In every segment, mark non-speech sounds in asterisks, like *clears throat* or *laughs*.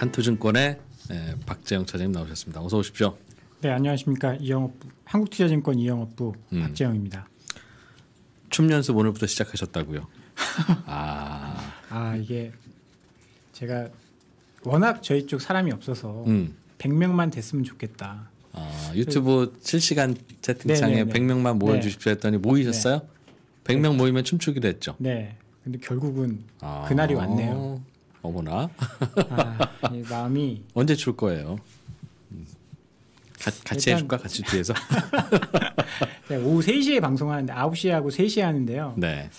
한투증권의 예, 박재영 차장님 나오셨습니다. 어서 오십시오. 네, 안녕하십니까. 이영업부 한국투자증권 이영업부 음. 박재영입니다. 춤 연습 오늘부터 시작하셨다고요? 아. *laughs* 아, 이게 제가 워낙 저희 쪽 사람이 없어서 음. 100명만 됐으면 좋겠다. 아, 유튜브 그래서... 실시간 채팅창에 네네네. 100명만 모여 주십시오 했더니 모이셨어요? 네. 100명 모이면 춤추기로 했죠. 네. 근데 결국은 아~ 그날이 왔네요. 어머나. 아, 마음이 *laughs* 언제 출 거예요? 가, 음. 같이 해줄까? 같이 뒤에서. *laughs* 네, 오후 3시에 방송하는데 9시에 하고 3시에 하는데요. 네.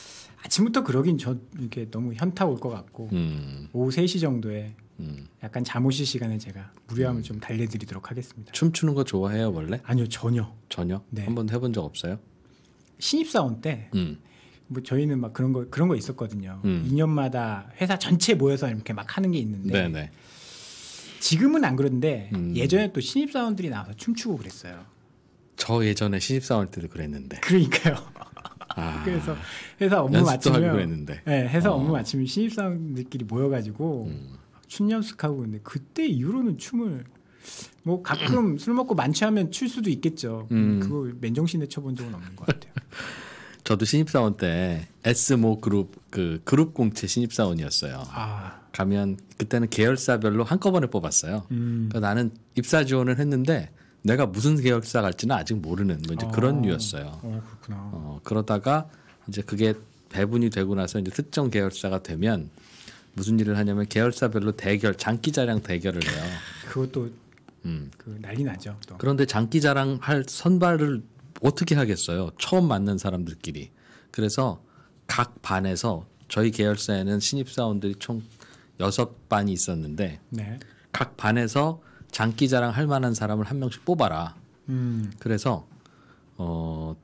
아침부터 그러긴 저 이게 너무 현타 올 것 같고 음. 오후 3시 정도에 음. 약간 잠오시 시간에 제가 무료함을 음. 좀 달래드리도록 하겠습니다. 춤추는 거 좋아해요 원래? 아니요 전혀. 전혀? 네. 한번 해본 적 없어요? 신입사원 때 음. 뭐 저희는 막 그런 거 그런 거 있었거든요. 음. 2년마다 회사 전체 모여서 이렇게 막 하는 게 있는데 네네. 네. 지금은 안 그런데 음. 예전에 또 신입 사원들이 나와서 춤추고 그랬어요. 저 예전에 신입 사원 때도 그랬는데. 그러니까요. *laughs* 아. 그래서 회사 업무 마치면 네, 회사 어. 업무 마치면 신입 사원들끼리 모여가지고 음. 춤 연습하고 근데 그때 이후로는 춤을 뭐 가끔 술 먹고 만취하면 출 수도 있겠죠. 음. 그걸 맨정신에 쳐본 적은 없는 것 같아요. *laughs* 저도 신입사원 때 S모 그룹 그 그룹 공채 신입사원이었어요. 아. 가면 그때는 계열사별로 한꺼번에 뽑았어요. 음. 그러니까 나는 입사 지원을 했는데 내가 무슨 계열사 갈지는 아직 모르는 뭐 이제 아. 그런 류였어요. 어, 그렇구나. 어, 그러다가 이제 그게 배분이 되고 나서 이제 특정 계열사가 되면 무슨 일을 하냐면 계열사별로 대결 장기자랑 대결을 해요. 그것도 음. 그 난리 나죠. 또. 그런데 장기자랑 할 선발을 어떻게 하겠어요? 처음 만난 사람들끼리. 그래서 각 반에서 저희 계열사에는 신입사원들이 총6 반이 있었는데 네. 각 반에서 장기 자랑 할 만한 사람을 한 명씩 뽑아라. 음. 그래서 어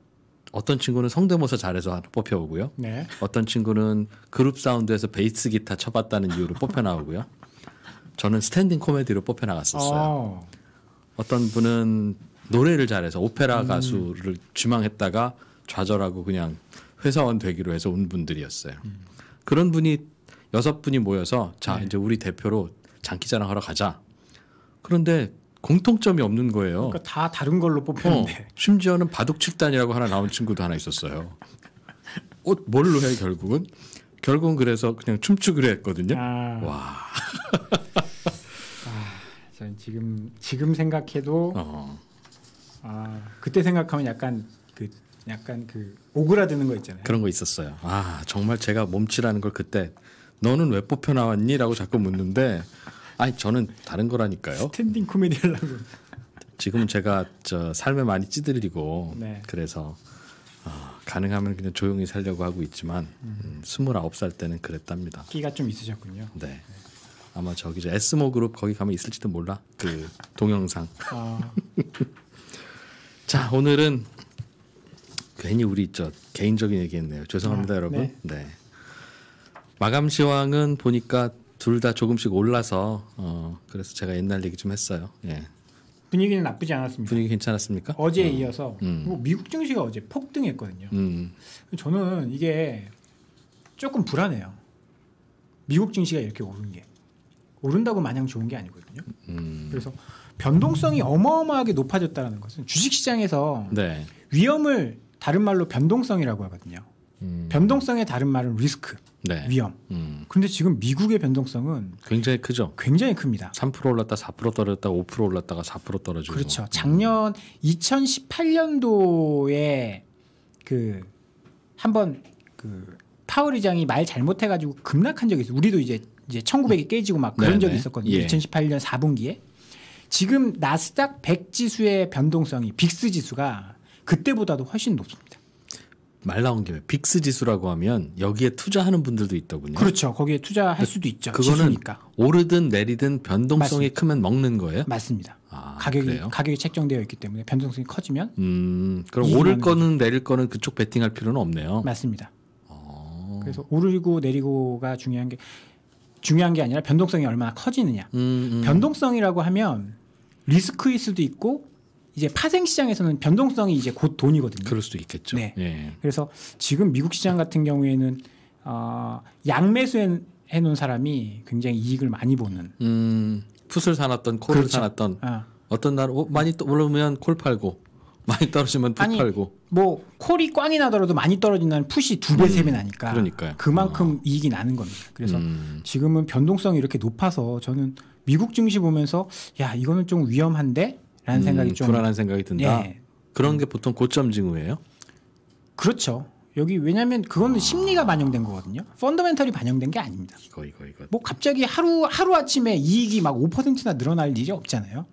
어떤 친구는 성대모사 잘해서 뽑혀오고요. 네. 어떤 친구는 그룹 사운드에서 베이스 기타 쳐봤다는 이유로 뽑혀 나오고요. 저는 스탠딩 코미디로 뽑혀 나갔었어요. 오. 어. 어떤 분은 노래를 잘해서 오페라 음. 가수를 주망했다가 좌절하고 그냥 회사원 되기로 해서 온 분들이었어요. 음. 그런 분이 여섯 분이 모여서 자 네. 이제 우리 대표로 장기자랑 하러 가자. 그런데 공통점이 없는 거예요. 그러니까 다 다른 걸로 뽑혔는데. 어, 심지어는 바둑 칠단이라고 하나 나온 친구도 하나 있었어요. 옷 뭘로 해 결국은 결국은 그래서 그냥 춤추기로 했거든요. 아. 와. 아, 지금 지금 생각해도 어. 아, 그때 생각하면 약간 그 약간 그 오그라드는 거 있잖아요. 그런 거 있었어요. 아 정말 제가 몸치라는 걸 그때 너는 왜 뽑혀 나왔니?라고 자꾸 묻는데 아니 저는 다른 거라니까요. 스탠딩 코미디라고. 지금은 제가 저 삶에 많이 찌들리고 네. 그래서 어, 가능하면 그냥 조용히 살려고 하고 있지만 음, 29살 때는 그랬답니다. 끼가 좀 있으셨군요. 네. 아마 저기 저 에스모 그룹 거기 가면 있을지도 몰라. 그 동영상. 아. 자 오늘은 괜히 우리 저 개인적인 얘기했네요. 죄송합니다 아, 여러분. 네. 네. 마감 시황은 보니까 둘 다 조금씩 올라서 어 그래서 제가 옛날 얘기 좀 했어요. 예. 분위기는 나쁘지 않았습니다. 분위기 괜찮았습니까? 어제에 음. 이어서 음. 뭐 미국 증시가 어제 폭등했거든요. 음. 저는 이게 조금 불안해요. 미국 증시가 이렇게 오른 게 오른다고 마냥 좋은 게 아니거든요. 음. 그래서 변동성이 어마어마하게 높아졌다는 것은 주식시장에서 네. 위험을 다른 말로 변동성이라고 하거든요. 음. 변동성의 다른 말은 리스크, 네. 위험. 음. 런데 지금 미국의 변동성은 굉장히 크죠. 굉장히 큽니다. 3% 올랐다, 4% 떨어졌다, 5% 올랐다가 4% 떨어지고. 그렇죠. 작년 2018년도에 그 한번 그 파월 의장이 말 잘못해가지고 급락한 적이 있어요. 우리도 이제 이제 1900이 음. 깨지고 막 그런 네네. 적이 네. 있었거든요. 예. 2018년 4분기에. 지금 나스닥 100 지수의 변동성이 빅스 지수가 그때보다도 훨씬 높습니다. 말 나온 김에 빅스 지수라고 하면 여기에 투자하는 분들도 있더군요. 그렇죠. 거기에 투자할 수도 있죠. 그거는 지수니까. 오르든 내리든 변동성이 맞습니다. 크면 먹는 거예요? 맞습니다. 아, 가격이 그래요? 가격이 책정되어 있기 때문에 변동성이 커지면 음, 그럼 오를 거는 거죠. 내릴 거는 그쪽 베팅할 필요는 없네요. 맞습니다. 어... 그래서 오르고 내리고가 중요한 게 중요한 게 아니라 변동성이 얼마나 커지느냐. 음, 음. 변동성이라고 하면 리스크일 수도 있고 이제 파생 시장에서는 변동성이 이제 곧 돈이거든요. 그럴 수도 있겠죠. 네. 예. 그래서 지금 미국 시장 같은 경우에는 어, 양매수 해놓은 사람이 굉장히 이익을 많이 보는. 음, 풋을 사놨던 콜을 그렇죠. 사놨던 아. 어떤 날 어, 많이 또 오르면 콜 팔고 많이 떨어지면 풋 아니, 팔고. 뭐 콜이 꽝이 나더라도 많이 떨어진다는 푸시 두 배, 음, 세배 나니까. 그러니까요. 그만큼 아. 이익이 나는 겁니다. 그래서 음. 지금은 변동성이 이렇게 높아서 저는 미국 증시 보면서 야 이거는 좀 위험한데 라는 음, 생각이 좀 불안한 생각이 든다. 예. 그런 게 보통 고점 증후예요 그렇죠. 여기 왜냐하면 그건 아. 심리가 반영된 거거든요. 펀더멘털이 반영된 게 아닙니다. 이거 이거 이거. 뭐 갑자기 하루 하루 아침에 이익이 막 5%나 늘어날 일이 없잖아요.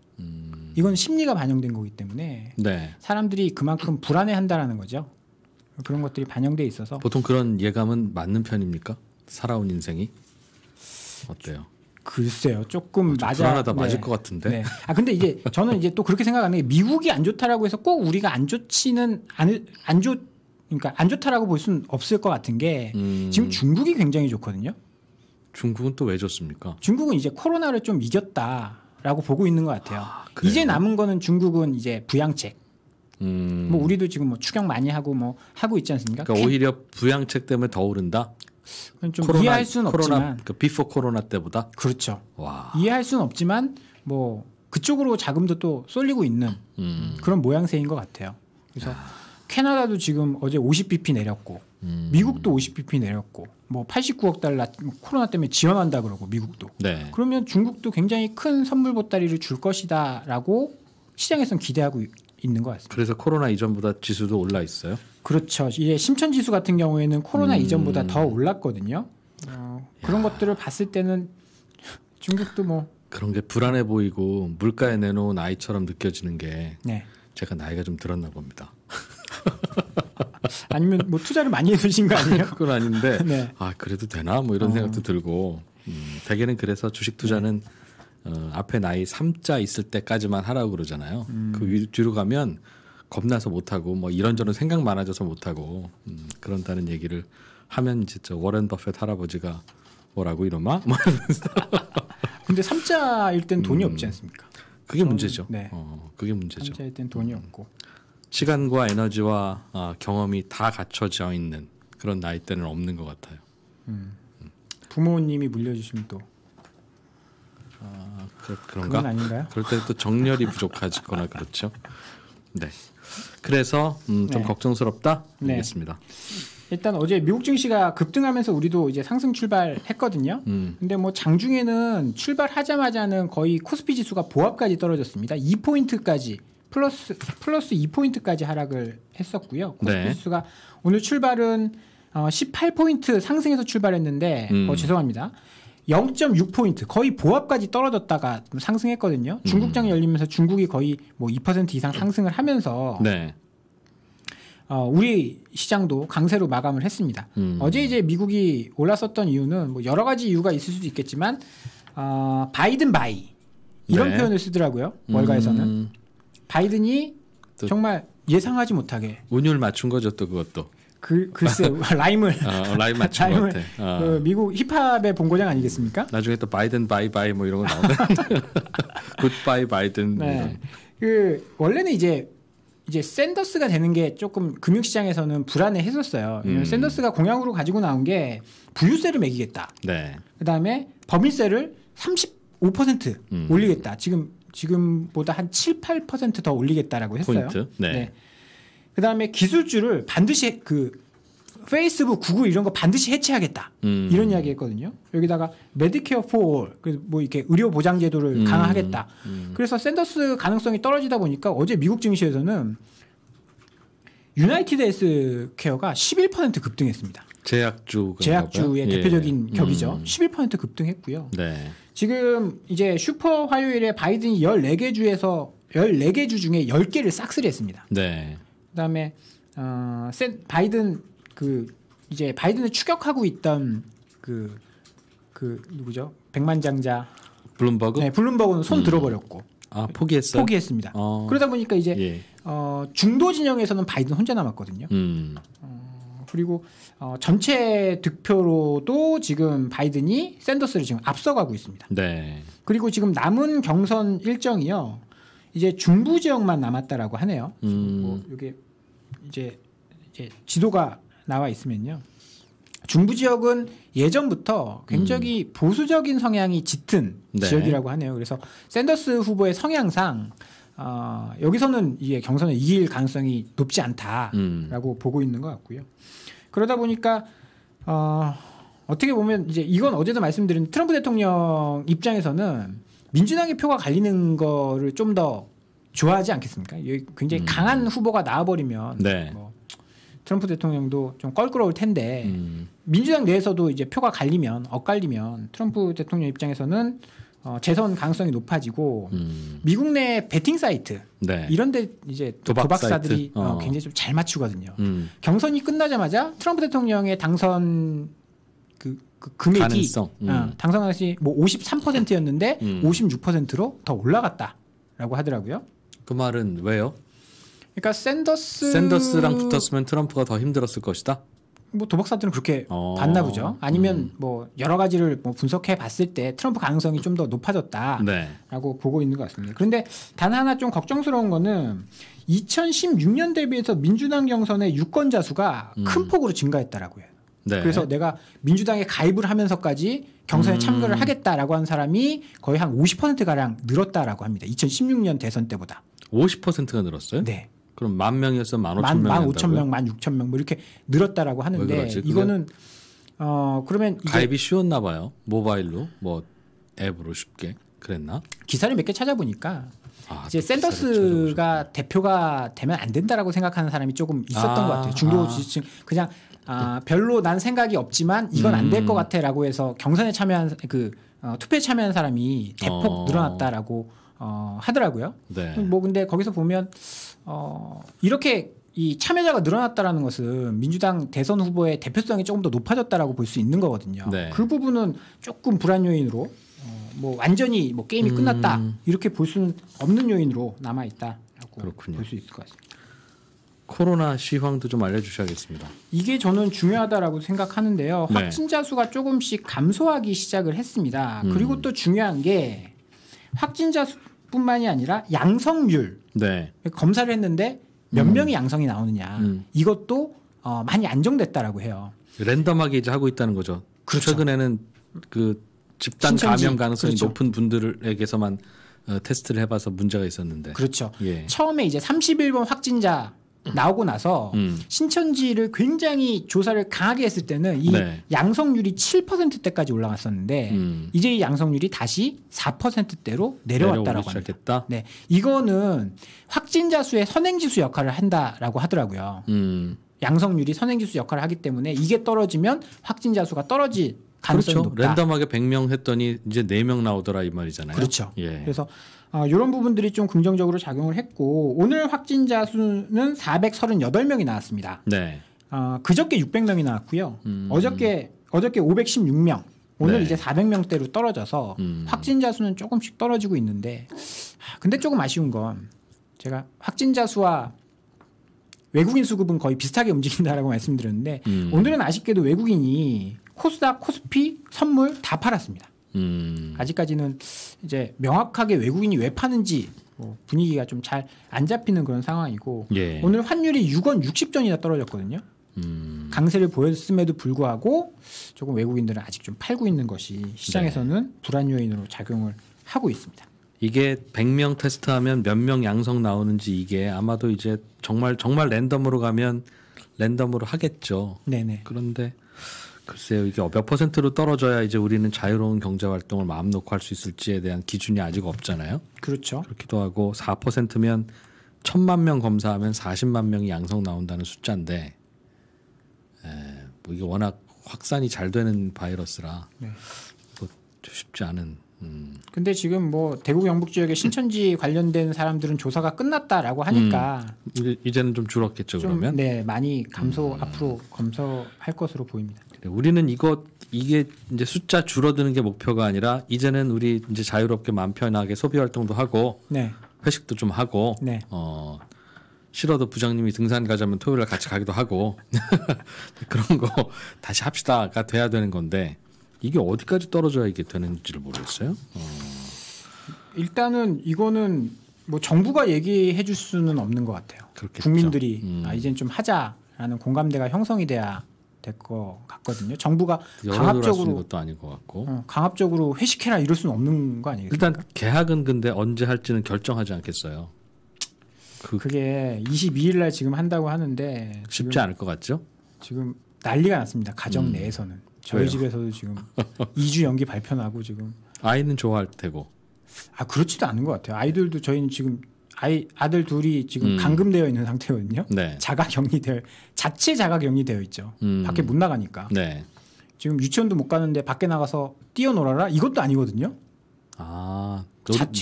이건 심리가 반영된 거기 때문에 네. 사람들이 그만큼 불안해한다라는 거죠. 그런 것들이 반영돼 있어서 보통 그런 예감은 맞는 편입니까? 살아온 인생이 어때요? 글쎄요, 조금 어, 맞아. 불안하다 네. 맞을 것 같은데. 네. 아 근데 이제 저는 이제 또 그렇게 생각하는 게 미국이 안 좋다라고 해서 꼭 우리가 안 좋지는 안 안 좋. 그러니까 안 좋다라고 볼 수는 없을 것 같은 게 음... 지금 중국이 굉장히 좋거든요. 중국은 또 왜 좋습니까? 중국은 이제 코로나를 좀 이겼다. 라고 보고 있는 것 같아요. 아, 이제 남은 거는 중국은 이제 부양책. 음... 뭐 우리도 지금 뭐 추경 많이 하고 뭐 하고 있지 않습니까? 그러니까 오히려 부양책 때문에 더 오른다. 좀 코로나, 이해할 수는 코로나, 없지만 그러니까 비포 코로나 때보다 그렇죠. 와. 이해할 수는 없지만 뭐 그쪽으로 자금도 또 쏠리고 있는 음... 그런 모양새인 것 같아요. 그래서 야... 캐나다도 지금 어제 50bp 내렸고 음. 미국도 50bp 내렸고 뭐 89억 달러 코로나 때문에 지원한다 그러고 미국도 네. 그러면 중국도 굉장히 큰 선물 보따리를 줄 것이다라고 시장에선 기대하고 있는 것 같습니다. 그래서 코로나 이전보다 지수도 올라 있어요? 그렇죠. 이제 심천 지수 같은 경우에는 코로나 음. 이전보다 더 올랐거든요. 어, 그런 야. 것들을 봤을 때는 중국도 뭐 그런 게 불안해 보이고 물가에 내놓은 아이처럼 느껴지는 게 네. 제가 나이가 좀 들었나 봅니다. *laughs* 아니면 뭐 투자를 많이 해두신 거 아니에요? *laughs* 그건 아닌데 네. 아 그래도 되나 뭐 이런 어. 생각도 들고 음, 대개는 그래서 주식 투자는 네. 어, 앞에 나이 3자 있을 때까지만 하라고 그러잖아요. 음. 그 뒤로 가면 겁나서 못하고 뭐 이런저런 생각 많아져서 못하고 음, 그런다는 얘기를 하면 진짜 워렌 버핏 할아버지가 뭐라고 이러마? *laughs* 뭐 근데 3자일 땐 돈이 음. 없지 않습니까? 그게 저는, 문제죠. 네. 어, 그게 문제죠. 3자일 땐 돈이 음. 없고. 시간과 에너지와 어, 경험이 다 갖춰져 있는 그런 나이대는 없는 것 같아요. 음. 부모님이 물려주시면 또 아, 그, 런가 아닌가요? 그럴 때 또 정렬이 부족하거나 그렇죠. 네. 그래서 음, 좀 네. 걱정스럽다. 네. 알겠습니다. 일단 어제 미국 증시가 급등하면서 우리도 이제 상승 출발했거든요. 음. 근데 뭐 장중에는 출발하자마자는 거의 코스피 지수가 보합까지 떨어졌습니다. 2포인트까지 플러스 플러스 2포인트까지 하락을 했었고요. 코스피수가 네. 오늘 출발은 어, 18포인트 상승해서 출발했는데 음. 어, 죄송합니다. 0.6포인트 거의 보합까지 떨어졌다가 상승했거든요. 중국장 음. 열리면서 중국이 거의 뭐2% 이상 상승을 하면서 네. 어, 우리 시장도 강세로 마감을 했습니다. 음. 어제 이제 미국이 올랐었던 이유는 뭐 여러 가지 이유가 있을 수도 있겠지만 어, 바이든 바이 이런 네. 표현을 쓰더라고요. 월가에서는. 음. 바이든이 정말 예상하지 못하게 운율 맞춘 거죠 또 그것도. 그 글쎄 *laughs* 어, 라임을 어, 라임 맞춘 라임을, 것 같아. 어. 그 미국 힙합의 본고장 아니겠습니까? 나중에 또 바이든 바이바이 뭐 이런 거 나오네. *laughs* 굿바이 바이든. 네. 그 원래는 이제 이제 샌더스가 되는 게 조금 금융시장에서는 불안해했었어요. 음. 샌더스가 공약으로 가지고 나온 게 부유세를 매기겠다. 네. 그다음에 법인세를 35% 음. 올리겠다. 지금 지금보다 한 7, 8%더 올리겠다라고 했어요. 포인트? 네. 네. 그다음에 기술주를 반드시 그 페이스북, 구글 이런 거 반드시 해체하겠다 음. 이런 이야기했거든요. 여기다가 메디케어 포올뭐 이렇게 의료 보장 제도를 음. 강화하겠다. 음. 그래서 샌더스 가능성이 떨어지다 보니까 어제 미국 증시에서는 유나이티드 에스 케어가 11% 급등했습니다. 제약주 제약주의 대표적인 예. 격이죠. 11% 음. 급등했고요. 네. 지금 이제 슈퍼 화요일에 바이든이 14개 주에서 14개 주 중에 10개를 싹쓸이 했습니다. 네. 그다음에 어, 바이든 그 이제 바이든을 추격하고 있던 그그 그 누구죠? 백만장자 블룸버그? 네, 블룸버그는 손 음. 들어버렸고. 아, 포기했어요. 포기했습니다. 어. 그러다 보니까 이제 예. 어, 중도 진영에서는 바이든 혼자 남았거든요. 음. 어, 그리고 어, 전체 득표로도 지금 바이든이 샌더스를 지금 앞서가고 있습니다. 네. 그리고 지금 남은 경선 일정이요. 이제 중부 지역만 남았다라고 하네요. 음. 뭐 이게 이제 이제 지도가 나와 있으면요. 중부 지역은 예전부터 굉장히 음. 보수적인 성향이 짙은 네. 지역이라고 하네요. 그래서 샌더스 후보의 성향상 어, 여기서는 이제 경선을 이길 가능성이 높지 않다라고 음. 보고 있는 것 같고요. 그러다 보니까 어, 어떻게 보면 이제 이건 어제도 말씀드린 트럼프 대통령 입장에서는 민주당의 표가 갈리는 거를 좀 더 좋아하지 않겠습니까? 굉장히 음. 강한 후보가 나와버리면 네. 뭐 트럼프 대통령도 좀 껄끄러울 텐데 음. 민주당 내에서도 이제 표가 갈리면 엇갈리면 트럼프 대통령 입장에서는 어, 재선 가능성이 높아지고 음. 미국 내 베팅 사이트 네. 이런데 이제 도박 사들이 어. 어, 굉장히 좀 잘 맞추거든요. 음. 경선이 끝나자마자 트럼프 대통령의 당선 그, 그 금액이 가능성. 어, 음. 당선 가능성이 뭐 53%였는데 음. 56%로 더 올라갔다라고 하더라고요. 그 말은 왜요? 그러니까 샌더스 샌더스랑 붙었으면 트럼프가 더 힘들었을 것이다. 뭐 도박사들은 그렇게 어. 봤나 보죠. 아니면 음. 뭐 여러 가지를 뭐 분석해 봤을 때 트럼프 가능성이 좀 더 높아졌다라고 네. 보고 있는 것 같습니다. 그런데 단 하나 좀 걱정스러운 거는 2016년 대비해서 민주당 경선의 유권자 수가 음. 큰 폭으로 증가했다라고요. 네. 그래서 내가 민주당에 가입을 하면서까지 경선에 참가를 음. 하겠다라고 한 사람이 거의 한50% 가량 늘었다라고 합니다. 2016년 대선 때보다. 50%가 늘었어요? 네. 그럼 만 명에서 만 오천 명, 만 오천 명, 만 육천 명뭐 이렇게 늘었다라고 하는데 이거는 어 그러면 가입이 쉬웠나 봐요 모바일로 뭐 앱으로 쉽게 그랬나? 기사를 몇 개 찾아보니까 아, 이제 샌더스가 대표가 되면 안 된다라고 생각하는 사람이 조금 있었던 아, 것 같아요. 중도 아. 지지층 그냥 아, 별로 난 생각이 없지만 이건 안 될것 음. 같아라고 해서 경선에 참여한 그 어, 투표에 참여한 사람이 대폭 어. 늘어났다라고 어, 하더라고요. 네. 뭐 근데 거기서 보면 어, 이렇게 이 참여자가 늘어났다라는 것은 민주당 대선 후보의 대표성이 조금 더 높아졌다라고 볼 수 있는 거거든요. 네. 그 부분은 조금 불안 요인으로 어, 뭐 완전히 뭐 게임이 음. 끝났다 이렇게 볼 수는 없는 요인으로 남아 있다라고 볼 수 있을 것 같습니다. 코로나 시황도 좀 알려주셔야겠습니다. 이게 저는 중요하다라고 생각하는데요. 네. 확진자 수가 조금씩 감소하기 시작을 했습니다. 음. 그리고 또 중요한 게 확진자 수뿐만이 아니라 양성률 네. 검사를 했는데 몇 음. 명이 양성이 나오느냐 음. 이것도 어, 많이 안정됐다라고 해요. 랜덤하게 이제 하고 있다는 거죠. 그렇죠. 최근에는 그 집단 신청지. 감염 가능성이 그렇죠. 높은 분들에게서만 어, 테스트를 해봐서 문제가 있었는데. 그렇죠. 예. 처음에 이제 31번 확진자 나오고 나서 음. 신천지를 굉장히 조사를 강하게 했을 때는 이 네. 양성률이 7%대까지 올라갔었는데 음. 이제 이 양성률이 다시 4%대로 내려왔다라고 합니다. 네, 이거는 확진자 수의 선행지수 역할을 한다라고 하더라고요. 음. 양성률이 선행지수 역할을 하기 때문에 이게 떨어지면 확진자 수가 떨어질 그렇죠. 높다. 랜덤하게 100명 했더니 이제 4명 나오더라 이 말이잖아요. 그렇죠. 예. 그래서 어, 아, 이런 부분들이 좀 긍정적으로 작용을 했고 오늘 확진자 수는 438명이 나왔습니다. 네. 어, 그저께 600명이 나왔고요. 음. 어저께 어저께 516명. 오늘 네. 이제 400명대로 떨어져서 음. 확진자 수는 조금씩 떨어지고 있는데 아, 근데 조금 아쉬운 건 제가 확진자 수와 외국인 수급은 거의 비슷하게 움직인다라고 *laughs* 말씀드렸는데 음. 오늘은 아쉽게도 외국인이 코스닥, 코스피, 선물 다 팔았습니다. 음. 아직까지는 이제 명확하게 외국인이 왜 파는지 뭐 분위기가 좀 잘 안 잡히는 그런 상황이고 예. 오늘 환율이 6원 60전이나 떨어졌거든요. 음. 강세를 보였음에도 불구하고 조금 외국인들은 아직 좀 팔고 있는 것이 시장에서는 네. 불안 요인으로 작용을 하고 있습니다. 이게 100명 테스트하면 몇 명 양성 나오는지 이게 아마도 이제 정말 정말 랜덤으로 가면 랜덤으로 하겠죠. 네네. 그런데 글쎄요, 이게 어, 몇 퍼센트로 떨어져야 이제 우리는 자유로운 경제 활동을 마음 놓고 할 수 있을지에 대한 기준이 아직 없잖아요. 그렇죠. 그렇기도 하고 4%면 천만 명 검사하면 40만 명이 양성 나온다는 숫자인데 에, 뭐 이게 워낙 확산이 잘 되는 바이러스라 네. 이거 뭐 쉽지 않은. 음. 근데 지금 뭐 대구 영북 지역의 신천지 관련된 사람들은 조사가 끝났다라고 하니까 음, 이제는 좀 줄었겠죠 좀, 그러면 네 많이 감소 음. 앞으로 검소할 것으로 보입니다. 우리는 이것 이게 이제 숫자 줄어드는 게 목표가 아니라 이제는 우리 이제 자유롭게 마음 편하게 소비 활동도 하고 네. 회식도 좀 하고 네. 어 싫어도 부장님이 등산 가자면 토요일 날 같이 가기도 하고 *laughs* 그런 거 다시 합시다가 돼야 되는 건데 이게 어디까지 떨어져야 이게 되는지를 모르겠어요. 어. 일단은 이거는 뭐 정부가 얘기해 줄 수는 없는 것 같아요. 그렇겠죠. 국민들이 음. 아 이젠 좀 하자라는 공감대가 형성이 돼야 될것 같거든요. 정부가 강압적으로 것도 아닌 것 같고 어, 강압적으로 회식해라 이럴 수는 없는 거 아니에요? 일단 계약은 근데 언제 할지는 결정하지 않겠어요. 그, 게 22일 날 지금 한다고 하는데 쉽지 지금, 않을 것 같죠? 지금 난리가 났습니다. 가정 음. 내에서는 저희 왜요? 집에서도 지금 2주 *laughs* 연기 발표나고 지금 아이는 좋아할 테고 아 그렇지도 않은 것 같아요. 아이들도 저희는 지금 아이 아들 둘이 지금 음. 감금되어 있는 상태거든요. 네. 자가 격리되 자체 자가 격리되어 있죠. 음. 밖에 못 나가니까. 네. 지금 유치원도 못 가는데 밖에 나가서 뛰어놀아라 이것도 아니거든요. 아노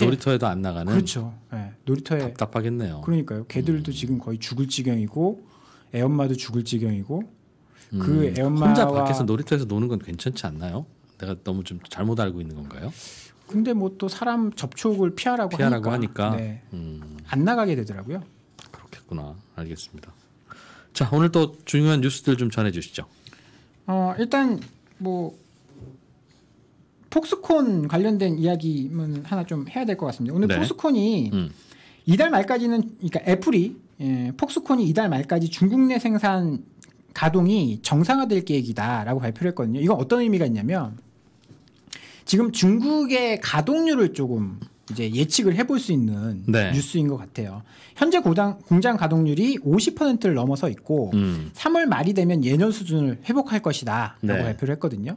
놀이터에도 안 나가는. 그렇죠. 네, 놀이터에 답답하겠네요. 그러니까요. 걔들도 음. 지금 거의 죽을 지경이고 애엄마도 죽을 지경이고 음. 그 애엄마 혼자 밖에서 놀이터에서 노는 건 괜찮지 않나요? 내가 너무 좀 잘못 알고 있는 건가요? 근데 뭐 또 사람 접촉을 피하라고, 피하라고 하니까, 하니까. 네. 음. 안 나가게 되더라고요. 그렇겠구나. 알겠습니다. 자 오늘 또 중요한 뉴스들 좀 전해주시죠. 어 일단 뭐 폭스콘 관련된 이야기는 하나 좀 해야 될 것 같습니다. 오늘 네. 폭스콘이 음. 이달 말까지는 그러니까 애플이 예, 폭스콘이 이달 말까지 중국 내 생산 가동이 정상화될 계획이다라고 발표를 했거든요. 이건 어떤 의미가 있냐면 지금 중국의 가동률을 조금 이제 예측을 해볼 수 있는 네. 뉴스인 것 같아요. 현재 고장, 공장 가동률이 50%를 넘어서 있고 음. 3월 말이 되면 예년 수준을 회복할 것이다라고 네. 발표를 했거든요.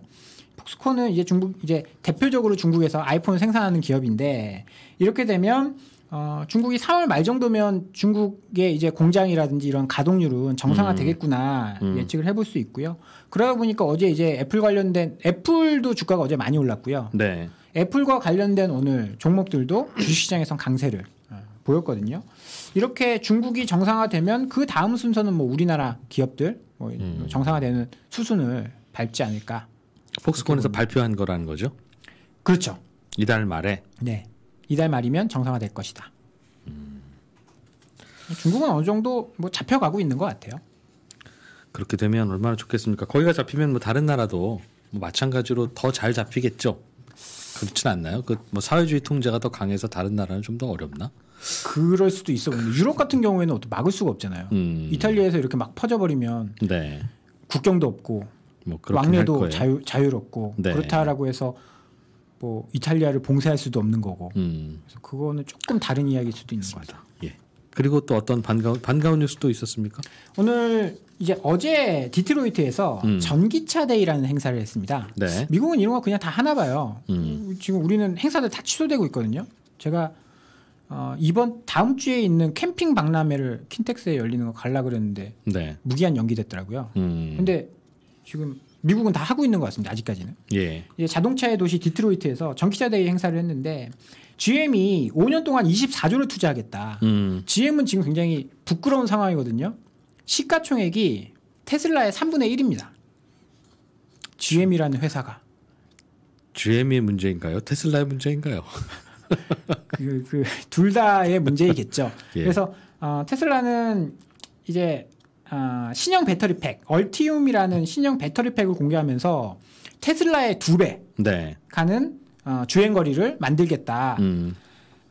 폭스콘은 이제 중국 이제 대표적으로 중국에서 아이폰 생산하는 기업인데 이렇게 되면 어, 중국이 3월 말 정도면 중국의 이제 공장이라든지 이런 가동률은 정상화 음. 되겠구나 음. 음. 예측을 해볼 수 있고요. 그러다 보니까 어제 이제 애플 관련된 애플도 주가가 어제 많이 올랐고요. 네. 애플과 관련된 오늘 종목들도 *clears throat* 주시장에선 강세를 어, 보였거든요. 이렇게 중국이 정상화되면 그 다음 순서는 뭐 우리나라 기업들 뭐 음. 정상화되는 수순을 밟지 않을까. 폭스콘에서 발표한 거라는 거죠? 그렇죠. 이달 말에. 네. 이달 말이면 정상화될 것이다. 음. 중국은 어느 정도 뭐 잡혀가고 있는 것 같아요. 그렇게 되면 얼마나 좋겠습니까? 거기가 잡히면 뭐 다른 나라도 뭐 마찬가지로 더 잘 잡히겠죠. 그렇진 않나요? 그 뭐 사회주의 통제가 더 강해서 다른 나라는 좀 더 어렵나? 그럴 수도 있어. 유럽 같은 경우에는 어떻게 막을 수가 없잖아요. 음. 이탈리아에서 이렇게 막 퍼져버리면 네. 국경도 없고 뭐 왕래도 자유, 자유롭고 네. 그렇다라고 해서 뭐 이탈리아를 봉쇄할 수도 없는 거고 음. 그래서 그거는 조금 다른 이야기일 수도 있는 거같요 예. 그리고 또 어떤 반가운 반가운 뉴스도 있었습니까? 오늘 이제 어제 디트로이트에서 음. 전기차 데이라는 행사를 했습니다. 네. 미국은 이런 거 그냥 다 하나 봐요. 음. 지금 우리는 행사들 다 취소되고 있거든요. 제가 어, 이번 다음 주에 있는 캠핑 박람회를 킨텍스에 열리는 거 갈라 그랬는데 네. 무기한 연기됐더라고요. 음. 근데 지금 미국은 다 하고 있는 것 같습니다. 아직까지는. 예. 이제 자동차의 도시 디트로이트에서 전기차 대회 행사를 했는데 GM이 5년 동안 24조를 투자하겠다. 음. GM은 지금 굉장히 부끄러운 상황이거든요. 시가총액이 테슬라의 3분의 1입니다. GM이라는 회사가. GM의 문제인가요? 테슬라의 문제인가요? *laughs* 그, 그, 둘 다의 문제이겠죠. 예. 그래서 어, 테슬라는 이제 아, 신형 배터리팩 얼티움이라는 신형 배터리팩을 공개하면서 테슬라의 두배 네. 가는 어, 주행 거리를 만들겠다. 음.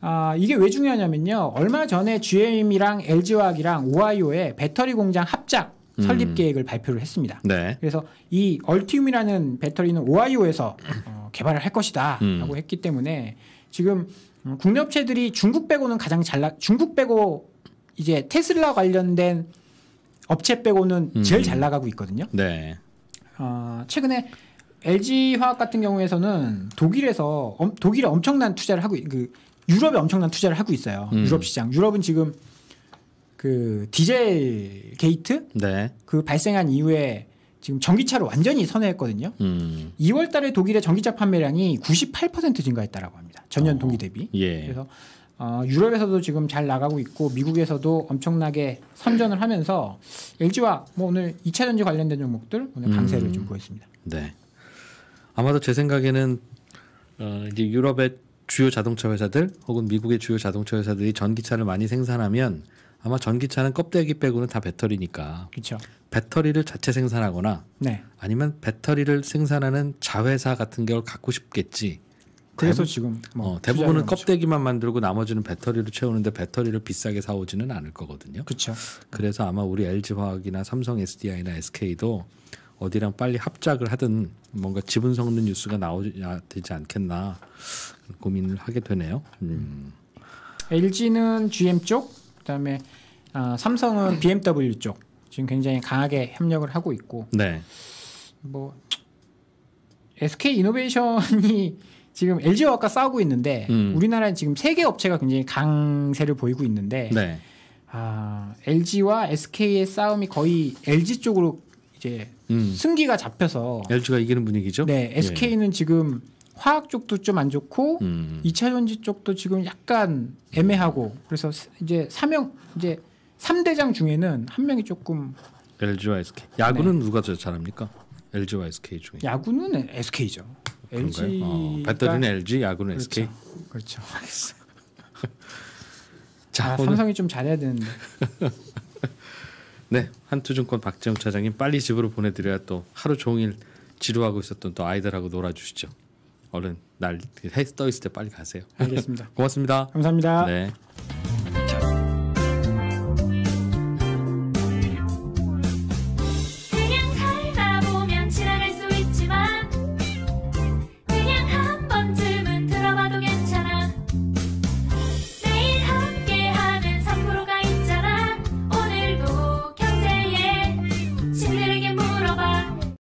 아, 이게 왜 중요하냐면요. 얼마 전에 GM이랑 LG화학이랑 오하이오에 배터리 공장 합작 설립 음. 계획을 발표를 했습니다. 네. 그래서 이 얼티움이라는 배터리는 오하이오에서 어, 개발을 할 것이다라고 음. 했기 때문에 지금 음, 국내 업체들이 중국 빼고는 가장 잘 나, 중국 빼고 이제 테슬라 관련된 업체 빼고는 음. 제일 잘 나가고 있거든요. 네. 어, 최근에 LG 화학 같은 경우에서는 독일에서 엄, 독일에 엄청난 투자를 하고 그 유럽에 엄청난 투자를 하고 있어요. 음. 유럽 시장. 유럽은 지금 그 디젤 게이트 네. 그 발생한 이후에 지금 전기차로 완전히 선회했거든요. 음. 2월 달에 독일의 전기차 판매량이 98% 증가했다라고 합니다. 전년 어. 동기 대비. 예. 그래서 어, 유럽에서도 지금 잘 나가고 있고 미국에서도 엄청나게 선전을 하면서 LG와 뭐 오늘 2차 전지 관련된 종목들 오늘 강세를 음. 좀 보였습니다. 네. 아마도 제 생각에는 어, 이제 유럽의 주요 자동차 회사들 혹은 미국의 주요 자동차 회사들이 전기차를 많이 생산하면 아마 전기차는 껍데기 빼고는 다 배터리니까. 그렇죠. 배터리를 자체 생산하거나 네. 아니면 배터리를 생산하는 자회사 같은 걸 갖고 싶겠지. 그래서 대부, 지금 뭐 어, 대부분은 껍데기만 만들고 나머지는 배터리로 채우는데 배터리를 비싸게 사오지는 않을 거거든요. 그렇죠. 그래서 아마 우리 LG 화학이나 삼성 SDI나 SK도 어디랑 빨리 합작을 하든 뭔가 지분 섞는 뉴스가 나오야 되지 않겠나 고민을 하게 되네요. 음. LG는 GM 쪽, 그다음에 아, 삼성은 BMW *clears throat* 쪽 지금 굉장히 강하게 협력을 하고 있고. 네. 뭐 SK 이노베이션이 지금 LG와 아까 싸우고 있는데 음. 우리나라는 지금 세 개 업체가 굉장히 강세를 보이고 있는데 네. 아, LG와 SK의 싸움이 거의 LG 쪽으로 이제 음. 승기가 잡혀서 LG가 이기는 분위기죠. 네, SK는 예. 지금 화학 쪽도 좀 안 좋고 이차 음. 전지 쪽도 지금 약간 애매하고 그래서 이제 사명 이제 삼대장 중에는 한 명이 조금 LG와 SK. 야구는 네. 누가 더 잘합니까? LG와 SK 중에. 야구는 SK죠. LG 어, 배터리는 LG, 야구는 그렇죠. 그렇죠. *laughs* 자, 아, 삼성이 좀 잘해야 되는데. *laughs* 네, 한투증권 박재영 차장님 빨리 집으로 보내드려야 또 하루 종일 지루하고 있었던 또 아이들하고 놀아주시죠. 얼른 날해 떠 있을 때 빨리 가세요. 알겠습니다. *laughs* 고맙습니다. 감사합니다. 네.